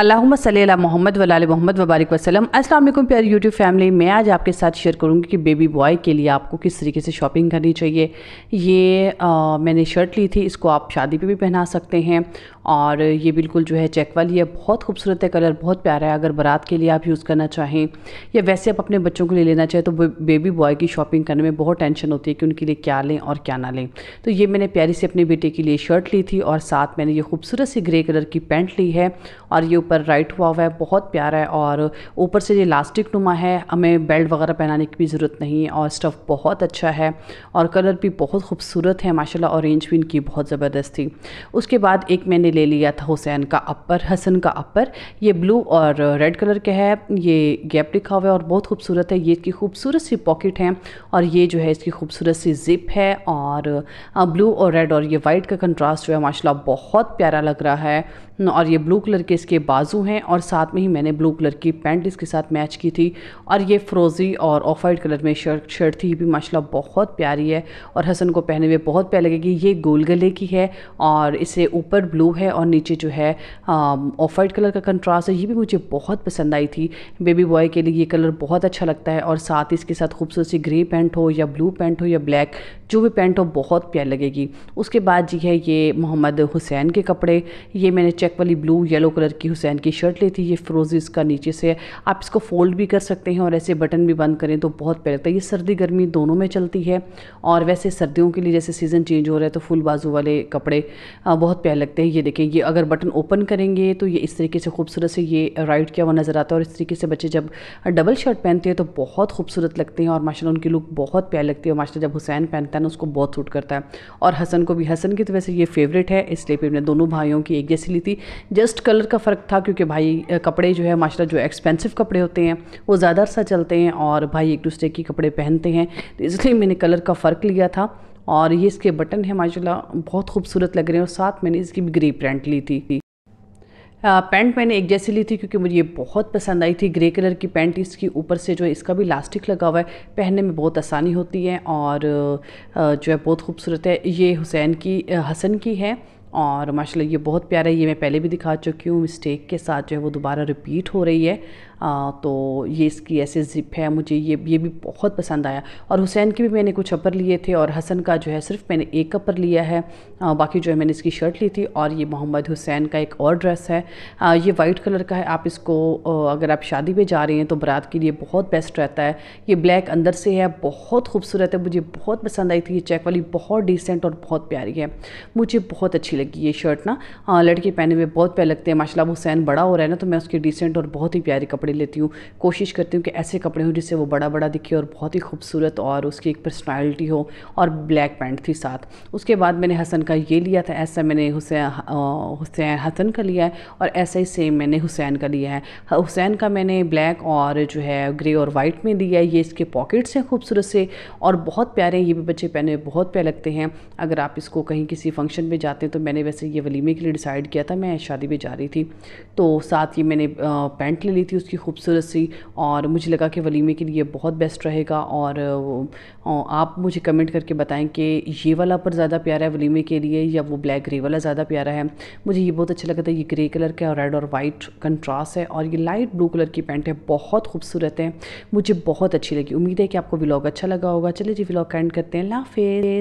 अल्लाह सल मोहम्मद वल मोहम्मद वबारक वसलम असलम प्यार यूट्यूब फैमिली मैं आज आपके साथ शेयर करूँगी कि बेबी बॉय के लिए आपको किस तरीके से शॉपिंग करनी चाहिए ये आ, मैंने शर्ट ली थी इसको आप शादी पे भी पहना सकते हैं और ये बिल्कुल जो है चेक वाली है बहुत खूबसूरत है कलर बहुत प्यारा है अगर बारात के लिए आप यूज़ करना चाहें या वैसे आप अपने बच्चों के लिए लेना चाहें तो बेबी बॉय की शॉपिंग करने में बहुत टेंशन होती है कि उनके लिए क्या लें और क्या ना लें तो ये मैंने प्यारी से अपने बेटे के लिए शर्ट ली थी और साथ मैंने ये खूबसूरत सी ग्रे कलर की पैंट ली है और ये पर राइट हुआ हुआ है बहुत प्यारा है और ऊपर से ये इलास्टिक नुमा है हमें बेल्ट वगैरह पहनाने की भी ज़रूरत नहीं है और स्टफ़ बहुत अच्छा है और कलर भी बहुत खूबसूरत है माशाल्लाह रेंज भी इनकी बहुत ज़बरदस्त थी उसके बाद एक मैंने ले लिया था हुसैन का अपर हसन का अपर ये ब्लू और रेड कलर के है ये गैप लिखा हुआ है और बहुत खूबसूरत है ये इसकी खूबसूरत सी पॉकेट है और ये जो है इसकी खूबसूरत सी जिप है और ब्लू हाँ, और रेड और ये वाइट का कंट्रास्ट जो है माशा बहुत प्यारा लग रहा है और ये ब्लू कलर के इसके बाजू हैं और साथ में ही मैंने ब्लू कलर की पैंट इसके साथ मैच की थी और ये फ्रोज़ी और ऑफ वाइट कलर में शर्ट शर्ट थी भी माशाल्लाह बहुत प्यारी है और हसन को पहने हुए बहुत प्यारी लगेगी ये गोल गले की है और इसे ऊपर ब्लू है और नीचे जो है ऑफ वाइट कलर का कंट्रास्ट है ये भी मुझे बहुत पसंद आई थी बेबी बॉय के लिए ये कलर बहुत अच्छा लगता है और साथ ही इसके साथ खूबसूरत सी ग्रे पेंट हो या ब्लू पैंट हो या ब्लैक जो भी पैंट हो बहुत प्यारी लगेगी उसके बाद जी है ये मोहम्मद हुसैन के कपड़े ये मैंने चेक वाली ब्लू येलो कलर की हुसैन की शर्ट ली थी ये फ्रोज़ इसका नीचे से है आप इसको फोल्ड भी कर सकते हैं और ऐसे बटन भी बंद करें तो बहुत प्यार लगता है ये सर्दी गर्मी दोनों में चलती है और वैसे सर्दियों के लिए जैसे सीज़न चेंज हो रहा है तो फुल बाजू वाले कपड़े बहुत प्यार लगते हैं ये देखें ये अगर बटन ओपन करेंगे तो ये इस तरीके से खूबसूरत से ये राइट किया हुआ नज़र आता है और इस तरीके से बच्चे जब डबल शर्ट पहनते हैं तो बहुत खूबसूरत लगते हैं और माशा उनकी लुक बहुत प्यार लगती है और माशा जब हुसैन पहनता है ना उसको बहुत सूट करता है और हसन को भी हसन की तो वैसे ये फेवरेट है इसलिए फिर मैंने दोनों भाइयों की एक जैसी ली थी जस्ट कलर का फ़र्क था क्योंकि भाई कपड़े जो है माशा जो एक्सपेंसिव कपड़े होते हैं वो ज़्यादा अरसा चलते हैं और भाई एक दूसरे के कपड़े पहनते हैं तो इसलिए मैंने कलर का फ़र्क लिया था और ये इसके बटन हैं माशा बहुत खूबसूरत लग रहे हैं और साथ मैंने इसकी भी ग्रे प्रिंट ली थी पैंट मैंने एक जैसी ली थी क्योंकि मुझे ये बहुत पसंद आई थी ग्रे कलर की पैंट इसकी ऊपर से जो है इसका भी लास्टिक लगा हुआ है पहनने में बहुत आसानी होती है और जो है बहुत खूबसूरत है ये हुसैन की हसन की है और माशाल्लाह ये बहुत प्यारा है ये मैं पहले भी दिखा चुकी हूँ मिस्टेक के साथ जो है वो दोबारा रिपीट हो रही है आ, तो ये इसकी ऐसे ज़िप है मुझे ये ये भी बहुत पसंद आया और हुसैन के भी मैंने कुछ अपर लिए थे और हसन का जो है सिर्फ मैंने एक अपर लिया है आ, बाकी जो है मैंने इसकी शर्ट ली थी और ये मोहम्मद हुसैन का एक और ड्रेस है आ, ये वाइट कलर का है आप इसको अगर आप शादी में जा रहे हैं तो बारात के लिए बहुत बेस्ट रहता है ये ब्लैक अंदर से है बहुत खूबसूरत है मुझे बहुत पसंद आई थी ये चेक वाली बहुत डिसेंट और बहुत प्यारी है मुझे बहुत अच्छी लगी ये शर्ट ना लड़के पहने हुए बहुत प्यार लगते हैं माशाला हुसैन बड़ा हो रहा है ना तो मैं उसके डिसेंट और बहुत ही प्यारे कपड़े कपड़े लेती हूँ कोशिश करती हूँ कि ऐसे कपड़े हों जिससे वो बड़ा बड़ा दिखे और बहुत ही खूबसूरत और उसकी एक पर्सनैलिटी हो और ब्लैक पैंट थी साथ उसके बाद मैंने हसन का ये लिया था ऐसा मैंने हुसैन हसन का लिया है और ऐसा ही सेम मैंने हुसैन का लिया है हुसैन का मैंने ब्लैक और जो है ग्रे और वाइट में लिया है ये इसके पॉकेट्स हैं खूबसूरत से और बहुत प्यारे हैं ये भी बच्चे पहने बहुत प्यारे लगते हैं अगर आप इसको कहीं किसी फंक्शन में जाते हैं तो मैंने वैसे ये वलीमे के लिए डिसाइड किया था मैं शादी में जा रही थी तो साथ ही मैंने पैंट ले ली थी उसकी खूबसूरत सी और मुझे लगा कि वलीमे के लिए बहुत बेस्ट रहेगा और आप मुझे कमेंट करके बताएं कि ये वाला पर ज़्यादा प्यारा है वलीमे के लिए या वो ब्लैक ग्रे वाला ज़्यादा प्यारा है मुझे ये बहुत अच्छा लगता है ये ग्रे कलर का और रेड और वाइट कंट्रास्ट है और ये लाइट ब्लू कलर की पैंट है बहुत खूबसूरत है मुझे बहुत अच्छी लगी उम्मीद है कि आपको व्लॉग अच्छा लगा होगा चलिए जी व्लॉग कैंड करते हैं लाफे